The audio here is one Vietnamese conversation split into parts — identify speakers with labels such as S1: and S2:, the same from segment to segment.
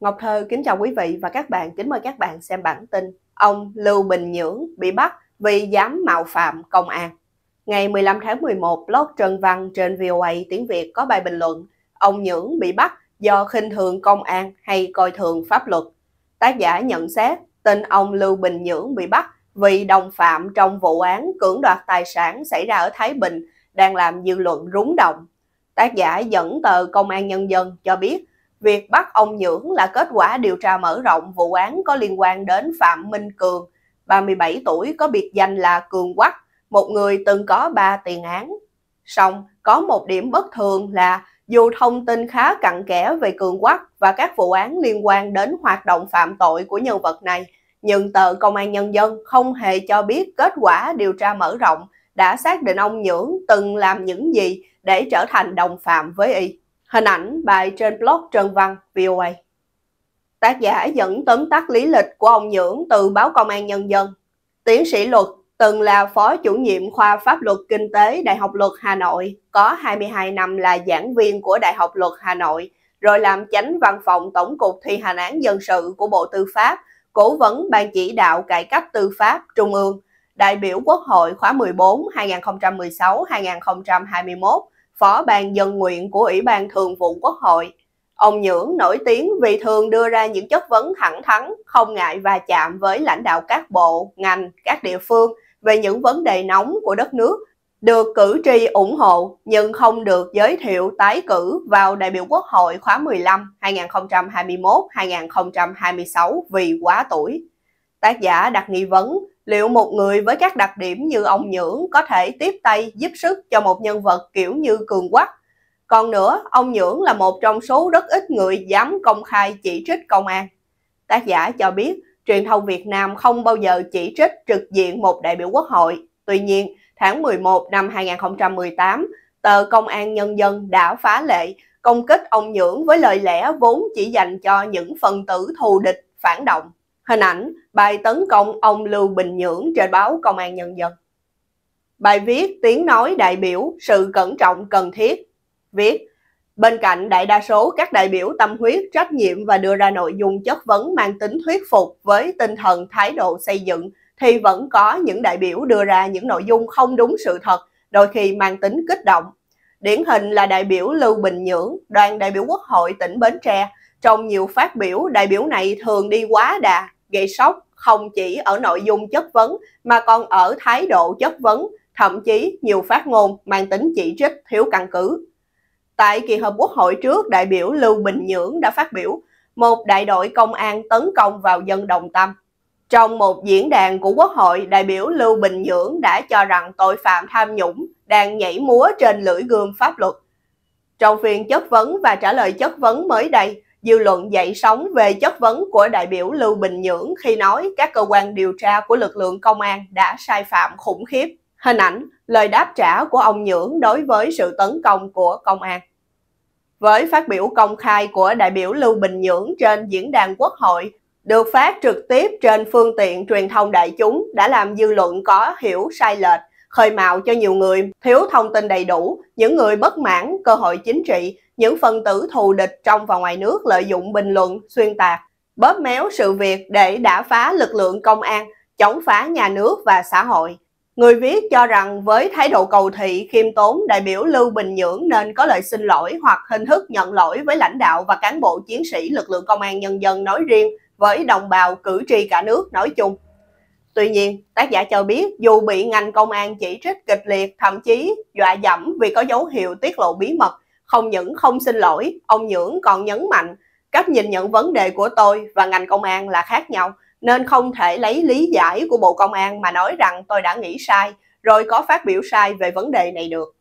S1: Ngọc Thơ kính chào quý vị và các bạn, kính mời các bạn xem bản tin Ông Lưu Bình Nhưỡng bị bắt vì dám mạo phạm công an Ngày 15 tháng 11, blog Trần Văn trên VOA tiếng Việt có bài bình luận Ông Nhưỡng bị bắt do khinh thường công an hay coi thường pháp luật Tác giả nhận xét tên ông Lưu Bình Nhưỡng bị bắt vì đồng phạm trong vụ án cưỡng đoạt tài sản xảy ra ở Thái Bình đang làm dư luận rúng động. Tác giả dẫn tờ Công an Nhân dân cho biết Việc bắt ông Nhưỡng là kết quả điều tra mở rộng vụ án có liên quan đến Phạm Minh Cường, 37 tuổi có biệt danh là Cường Quắc, một người từng có 3 tiền án. Song, có một điểm bất thường là dù thông tin khá cặn kẽ về Cường Quắc và các vụ án liên quan đến hoạt động phạm tội của nhân vật này, nhưng tờ Công an Nhân dân không hề cho biết kết quả điều tra mở rộng đã xác định ông Nhưỡng từng làm những gì để trở thành đồng phạm với y. Hình ảnh bài trên blog Trần Văn VOA. Tác giả dẫn tóm tắt lý lịch của ông Nhưỡng từ báo Công an Nhân dân. Tiến sĩ luật từng là phó chủ nhiệm khoa pháp luật kinh tế Đại học luật Hà Nội, có 22 năm là giảng viên của Đại học luật Hà Nội, rồi làm chánh văn phòng Tổng cục thi hành án dân sự của Bộ Tư pháp, cố vấn Ban chỉ đạo cải cách tư pháp Trung ương, đại biểu Quốc hội khóa 14 2016-2021, phó ban dân nguyện của Ủy ban Thường vụ Quốc hội. Ông Nhưỡng nổi tiếng vì thường đưa ra những chất vấn thẳng thắn, không ngại va chạm với lãnh đạo các bộ, ngành, các địa phương về những vấn đề nóng của đất nước, được cử tri ủng hộ nhưng không được giới thiệu tái cử vào đại biểu Quốc hội khóa 15 2021-2026 vì quá tuổi. Tác giả đặt nghi vấn Liệu một người với các đặc điểm như ông Nhưỡng có thể tiếp tay giúp sức cho một nhân vật kiểu như Cường Quắc? Còn nữa, ông Nhưỡng là một trong số rất ít người dám công khai chỉ trích công an. Tác giả cho biết, truyền thông Việt Nam không bao giờ chỉ trích trực diện một đại biểu quốc hội. Tuy nhiên, tháng 11 năm 2018, tờ Công an Nhân dân đã phá lệ công kích ông Nhưỡng với lời lẽ vốn chỉ dành cho những phần tử thù địch phản động hình ảnh bài tấn công ông Lưu Bình Nhưỡng trên báo Công an Nhân dân. Bài viết tiếng nói đại biểu sự cẩn trọng cần thiết viết Bên cạnh đại đa số các đại biểu tâm huyết, trách nhiệm và đưa ra nội dung chất vấn mang tính thuyết phục với tinh thần thái độ xây dựng, thì vẫn có những đại biểu đưa ra những nội dung không đúng sự thật, đôi khi mang tính kích động. Điển hình là đại biểu Lưu Bình Nhưỡng, đoàn đại biểu Quốc hội tỉnh Bến Tre. Trong nhiều phát biểu, đại biểu này thường đi quá đà, gây sốc không chỉ ở nội dung chất vấn mà còn ở thái độ chất vấn, thậm chí nhiều phát ngôn mang tính chỉ trích thiếu căn cứ. Tại kỳ họp quốc hội trước, đại biểu Lưu Bình Nhưỡng đã phát biểu một đại đội công an tấn công vào dân đồng tâm. Trong một diễn đàn của Quốc hội, đại biểu Lưu Bình Nhưỡng đã cho rằng tội phạm tham nhũng đang nhảy múa trên lưỡi gươm pháp luật. Trong phiên chất vấn và trả lời chất vấn mới đây, Dư luận dậy sóng về chất vấn của đại biểu Lưu Bình Nhưỡng khi nói các cơ quan điều tra của lực lượng công an đã sai phạm khủng khiếp. Hình ảnh, lời đáp trả của ông Nhưỡng đối với sự tấn công của công an. Với phát biểu công khai của đại biểu Lưu Bình Nhưỡng trên diễn đàn quốc hội, được phát trực tiếp trên phương tiện truyền thông đại chúng đã làm dư luận có hiểu sai lệch, khơi mạo cho nhiều người thiếu thông tin đầy đủ, những người bất mãn cơ hội chính trị những phần tử thù địch trong và ngoài nước lợi dụng bình luận, xuyên tạc, bóp méo sự việc để đả phá lực lượng công an, chống phá nhà nước và xã hội. Người viết cho rằng với thái độ cầu thị, khiêm tốn, đại biểu Lưu Bình Nhưỡng nên có lời xin lỗi hoặc hình thức nhận lỗi với lãnh đạo và cán bộ chiến sĩ lực lượng công an nhân dân nói riêng, với đồng bào cử tri cả nước nói chung. Tuy nhiên, tác giả cho biết dù bị ngành công an chỉ trích kịch liệt, thậm chí dọa dẫm vì có dấu hiệu tiết lộ bí mật, không những không xin lỗi, ông Nhưỡng còn nhấn mạnh cách nhìn nhận vấn đề của tôi và ngành công an là khác nhau, nên không thể lấy lý giải của Bộ Công an mà nói rằng tôi đã nghĩ sai, rồi có phát biểu sai về vấn đề này được.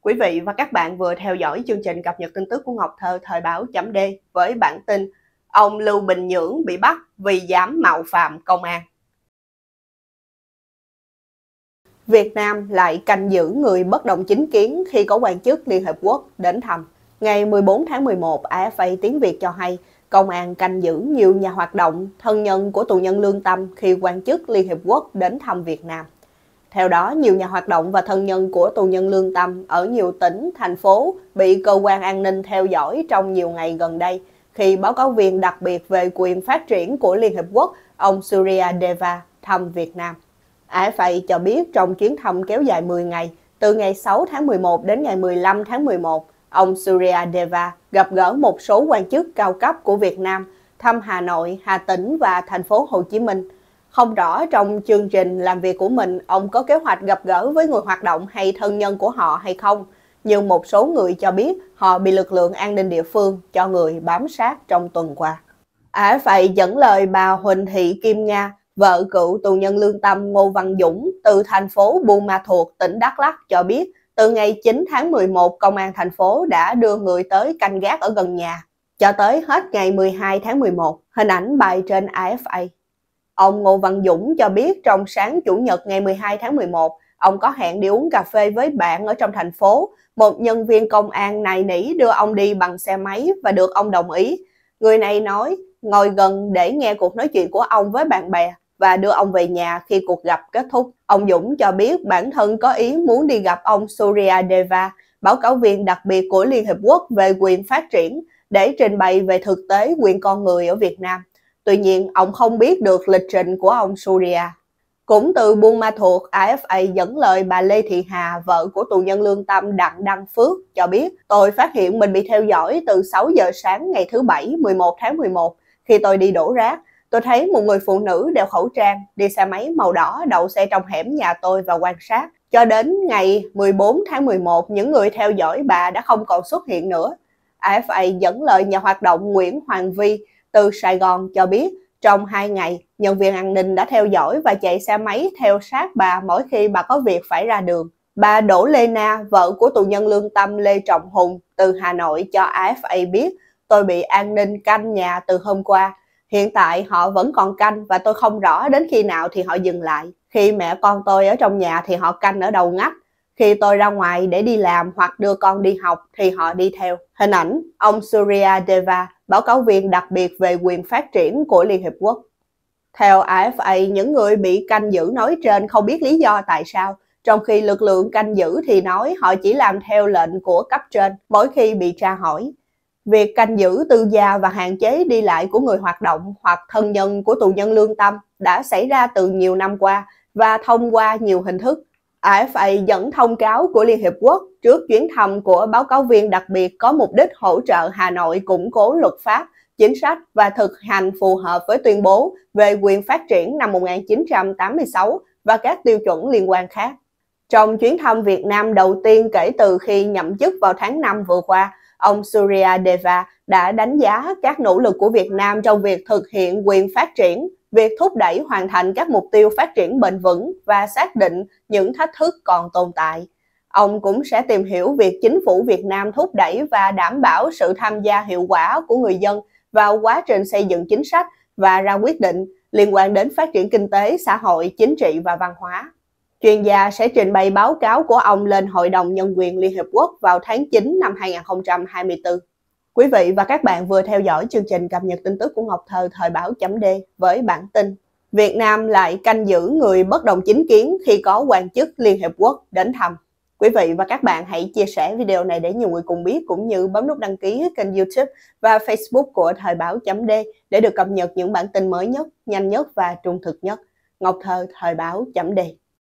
S1: Quý vị và các bạn vừa theo dõi chương trình cập nhật tin tức của Ngọc Thơ thời báo chấm D với bản tin Ông Lưu Bình Nhưỡng bị bắt vì dám mạo phạm công an. Việt Nam lại canh giữ người bất đồng chính kiến khi có quan chức Liên Hợp Quốc đến thăm. Ngày 14 tháng 11, AFA Tiếng Việt cho hay, công an canh giữ nhiều nhà hoạt động, thân nhân của tù nhân lương tâm khi quan chức Liên Hiệp Quốc đến thăm Việt Nam. Theo đó, nhiều nhà hoạt động và thân nhân của tù nhân lương tâm ở nhiều tỉnh, thành phố bị cơ quan an ninh theo dõi trong nhiều ngày gần đây khi báo cáo viên đặc biệt về quyền phát triển của Liên Hiệp Quốc, ông Surya Deva, thăm Việt Nam. Ả Phầy cho biết trong chuyến thăm kéo dài 10 ngày, từ ngày 6 tháng 11 đến ngày 15 tháng 11, ông Surya Deva gặp gỡ một số quan chức cao cấp của Việt Nam thăm Hà Nội, Hà Tĩnh và thành phố Hồ Chí Minh. Không rõ trong chương trình làm việc của mình, ông có kế hoạch gặp gỡ với người hoạt động hay thân nhân của họ hay không, nhưng một số người cho biết họ bị lực lượng an ninh địa phương cho người bám sát trong tuần qua. Ả à, dẫn lời bà Huỳnh Thị Kim Nga, Vợ cựu tù nhân lương tâm Ngô Văn Dũng từ thành phố Buôn Ma Thuột, tỉnh Đắk Lắk cho biết từ ngày 9 tháng 11, công an thành phố đã đưa người tới canh gác ở gần nhà, cho tới hết ngày 12 tháng 11, hình ảnh bài trên AFA. Ông Ngô Văn Dũng cho biết trong sáng Chủ nhật ngày 12 tháng 11, ông có hẹn đi uống cà phê với bạn ở trong thành phố. Một nhân viên công an này nỉ đưa ông đi bằng xe máy và được ông đồng ý. Người này nói, ngồi gần để nghe cuộc nói chuyện của ông với bạn bè và đưa ông về nhà khi cuộc gặp kết thúc. Ông Dũng cho biết bản thân có ý muốn đi gặp ông Surya Deva, báo cáo viên đặc biệt của Liên Hiệp Quốc về quyền phát triển, để trình bày về thực tế quyền con người ở Việt Nam. Tuy nhiên, ông không biết được lịch trình của ông Surya. Cũng từ Buôn Ma Thuột, AFA dẫn lời bà Lê Thị Hà, vợ của tù nhân lương tâm Đặng Đăng Phước, cho biết Tôi phát hiện mình bị theo dõi từ 6 giờ sáng ngày thứ Bảy 11 tháng 11 khi tôi đi đổ rác. Tôi thấy một người phụ nữ đeo khẩu trang, đi xe máy màu đỏ đậu xe trong hẻm nhà tôi và quan sát. Cho đến ngày 14 tháng 11, những người theo dõi bà đã không còn xuất hiện nữa. AFA dẫn lời nhà hoạt động Nguyễn Hoàng Vi từ Sài Gòn cho biết, trong 2 ngày, nhân viên an ninh đã theo dõi và chạy xe máy theo sát bà mỗi khi bà có việc phải ra đường. Bà Đỗ Lê Na, vợ của tù nhân lương tâm Lê Trọng Hùng từ Hà Nội cho AFA biết, tôi bị an ninh canh nhà từ hôm qua Hiện tại họ vẫn còn canh và tôi không rõ đến khi nào thì họ dừng lại. Khi mẹ con tôi ở trong nhà thì họ canh ở đầu ngách. Khi tôi ra ngoài để đi làm hoặc đưa con đi học thì họ đi theo. Hình ảnh ông Surya Deva, báo cáo viên đặc biệt về quyền phát triển của Liên Hiệp Quốc. Theo AFA, những người bị canh giữ nói trên không biết lý do tại sao, trong khi lực lượng canh giữ thì nói họ chỉ làm theo lệnh của cấp trên mỗi khi bị tra hỏi việc canh giữ tư gia và hạn chế đi lại của người hoạt động hoặc thân nhân của tù nhân lương tâm đã xảy ra từ nhiều năm qua và thông qua nhiều hình thức. AFA dẫn thông cáo của Liên Hiệp Quốc trước chuyến thăm của báo cáo viên đặc biệt có mục đích hỗ trợ Hà Nội củng cố luật pháp, chính sách và thực hành phù hợp với tuyên bố về quyền phát triển năm 1986 và các tiêu chuẩn liên quan khác. Trong chuyến thăm Việt Nam đầu tiên kể từ khi nhậm chức vào tháng 5 vừa qua, ông Surya Deva đã đánh giá các nỗ lực của Việt Nam trong việc thực hiện quyền phát triển, việc thúc đẩy hoàn thành các mục tiêu phát triển bền vững và xác định những thách thức còn tồn tại. Ông cũng sẽ tìm hiểu việc chính phủ Việt Nam thúc đẩy và đảm bảo sự tham gia hiệu quả của người dân vào quá trình xây dựng chính sách và ra quyết định liên quan đến phát triển kinh tế, xã hội, chính trị và văn hóa. Chuyên gia sẽ trình bày báo cáo của ông lên Hội đồng Nhân quyền Liên Hiệp Quốc vào tháng 9 năm 2024. Quý vị và các bạn vừa theo dõi chương trình cập nhật tin tức của Ngọc Thơ thời báo chấm D với bản tin Việt Nam lại canh giữ người bất đồng chính kiến khi có quan chức Liên Hiệp Quốc đến thăm. Quý vị và các bạn hãy chia sẻ video này để nhiều người cùng biết cũng như bấm nút đăng ký kênh YouTube và Facebook của Thời báo chấm D để được cập nhật những bản tin mới nhất, nhanh nhất và trung thực nhất. Ngọc Thơ Thời báo chấm D